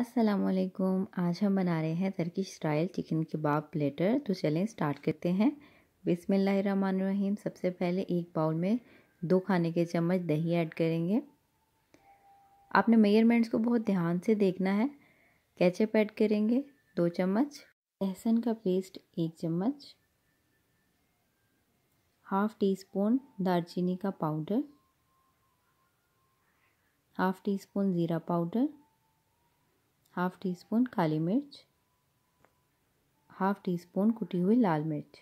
असलकुम आज हम बना रहे हैं Turkey style chicken kebab platter तो चलें स्टार्ट करते हैं बिसमीम सबसे पहले एक बाउल में दो खाने के चम्मच दही ऐड करेंगे आपने मेयरमेंट्स को बहुत ध्यान से देखना है कैचअप ऐड करेंगे दो चम्मच लहसुन का पेस्ट एक चम्मच हाफ़ टी स्पून दालचीनी का पाउडर हाफ़ टी स्पून ज़ीरा पाउडर हाफ टी स्पून काली मिर्च हाफ टी स्पून कुटी हुई लाल मिर्च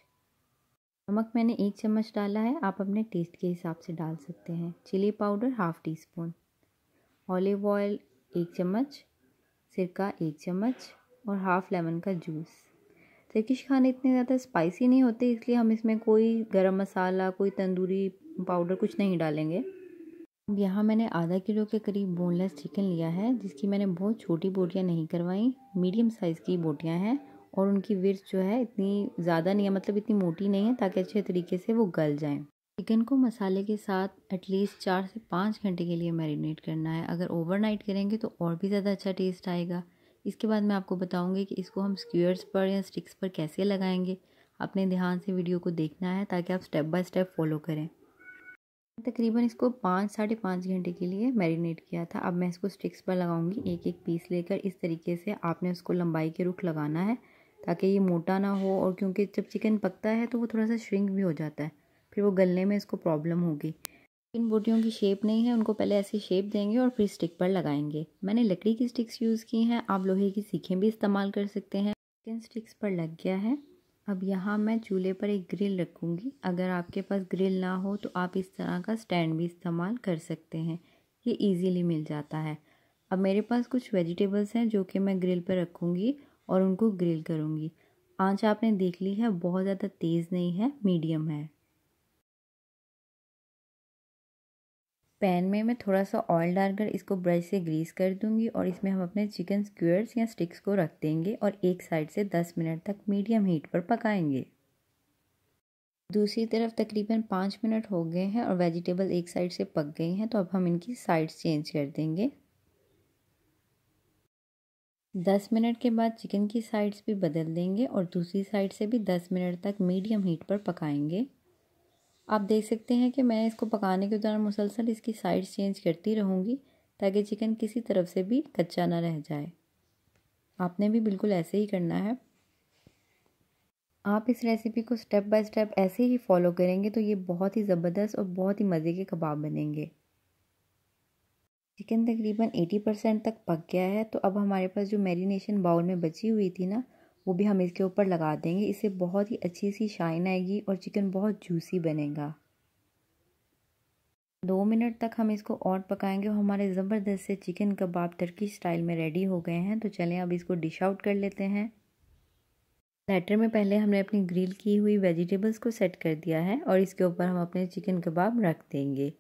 नमक मैंने एक चम्मच डाला है आप अपने टेस्ट के हिसाब से डाल सकते हैं chilli powder half teaspoon olive oil एक चम्मच सिरका एक चम्मच और हाफ लेमन का जूस टर्किश खाने इतने ज़्यादा स्पाइसी नहीं होते इसलिए हम इसमें कोई गरम मसाला कोई तंदूरी पाउडर कुछ नहीं डालेंगे यहाँ मैंने आधा किलो के करीब बोनलेस चिकन लिया है जिसकी मैंने बहुत छोटी बोटियाँ नहीं करवाई मीडियम साइज़ की बोटियाँ हैं और उनकी विर्स जो है इतनी ज़्यादा नहीं है मतलब इतनी मोटी नहीं है ताकि अच्छे तरीके से वो गल जाएं चिकन को मसाले के साथ एटलीस्ट चार से पाँच घंटे के लिए मैरिनेट करना है अगर ओवरनाइट करेंगे तो और भी ज़्यादा अच्छा टेस्ट आएगा इसके बाद मैं आपको बताऊँगी कि इसको हम स्क्यूअर्स पर या स्टिक्स पर कैसे लगाएंगे अपने ध्यान से वीडियो को देखना है ताकि आप स्टेप बाय स्टेप फॉलो करें तकरीबन इसको पाँच साढ़े पाँच घंटे के लिए मैरिनेट किया था अब मैं इसको स्टिक्स पर लगाऊंगी एक एक पीस लेकर इस तरीके से आपने उसको लंबाई के रुख लगाना है ताकि ये मोटा ना हो और क्योंकि जब चिकन पकता है तो वो थोड़ा सा श्रिंक भी हो जाता है फिर वो गलने में इसको प्रॉब्लम होगी इन बोटियों की शेप नहीं है उनको पहले ऐसी शेप देंगे और फिर स्टिक पर लगाएंगे मैंने लकड़ी की स्टिक्स यूज़ की हैं आप लोहे की सीखें भी इस्तेमाल कर सकते हैं चिकन स्टिक्स पर लग गया है अब यहाँ मैं चूल्हे पर एक ग्रिल रखूँगी अगर आपके पास ग्रिल ना हो तो आप इस तरह का स्टैंड भी इस्तेमाल कर सकते हैं ये इजीली मिल जाता है अब मेरे पास कुछ वेजिटेबल्स हैं जो कि मैं ग्रिल पर रखूँगी और उनको ग्रिल करूँगी आँच आपने देख ली है बहुत ज़्यादा तेज़ नहीं है मीडियम है पैन में मैं थोड़ा सा ऑयल डालकर इसको ब्रश से ग्रीस कर दूंगी और इसमें हम अपने चिकन स्क्यूअर्स या स्टिक्स को रख देंगे और एक साइड से 10 मिनट तक मीडियम हीट पर पकाएंगे दूसरी तरफ तकरीबन पाँच मिनट हो गए हैं और वेजिटेबल एक साइड से पक गए हैं तो अब हम इनकी साइड्स चेंज कर देंगे दस मिनट के बाद चिकन की साइड्स भी बदल देंगे और दूसरी साइड से भी दस मिनट तक मीडियम हीट पर पकाएंगे आप देख सकते हैं कि मैं इसको पकाने के दौरान मुसलसल इसकी साइड चेंज करती रहूँगी ताकि चिकन किसी तरफ से भी कच्चा ना रह जाए आपने भी बिल्कुल ऐसे ही करना है आप इस रेसिपी को स्टेप बाय स्टेप ऐसे ही फॉलो करेंगे तो ये बहुत ही ज़बरदस्त और बहुत ही मज़े के कबाब बनेंगे चिकन तकरीबन 80 परसेंट तक पक गया है तो अब हमारे पास जो मैरिनेशन बाउल में बची हुई थी ना वो भी हम इसके ऊपर लगा देंगे इससे बहुत ही अच्छी सी शाइन आएगी और चिकन बहुत जूसी बनेगा दो मिनट तक हम इसको और पकाएंगे और हमारे ज़बरदस्त से चिकन कबाब टर्की स्टाइल में रेडी हो गए हैं तो चलें अब इसको डिश आउट कर लेते हैं लेटर में पहले हमने अपनी ग्रिल की हुई वेजिटेबल्स को सेट कर दिया है और इसके ऊपर हम अपने चिकन कबाब रख देंगे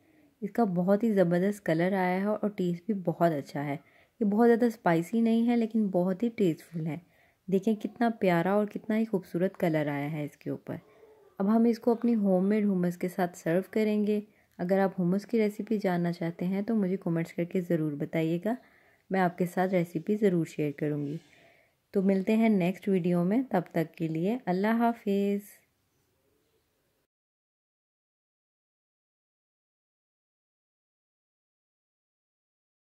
इसका बहुत ही ज़बरदस्त कलर आया है और टेस्ट भी बहुत अच्छा है ये बहुत ज़्यादा स्पाइसी नहीं है लेकिन बहुत ही टेस्टफुल है देखें कितना प्यारा और कितना ही खूबसूरत कलर आया है इसके ऊपर अब हम इसको अपनी होममेड हुमस के साथ सर्व करेंगे अगर आप हुमस की रेसिपी जानना चाहते हैं तो मुझे कमेंट्स करके ज़रूर बताइएगा मैं आपके साथ रेसिपी ज़रूर शेयर करूँगी तो मिलते हैं नेक्स्ट वीडियो में तब तक के लिए अल्लाह हाफिज़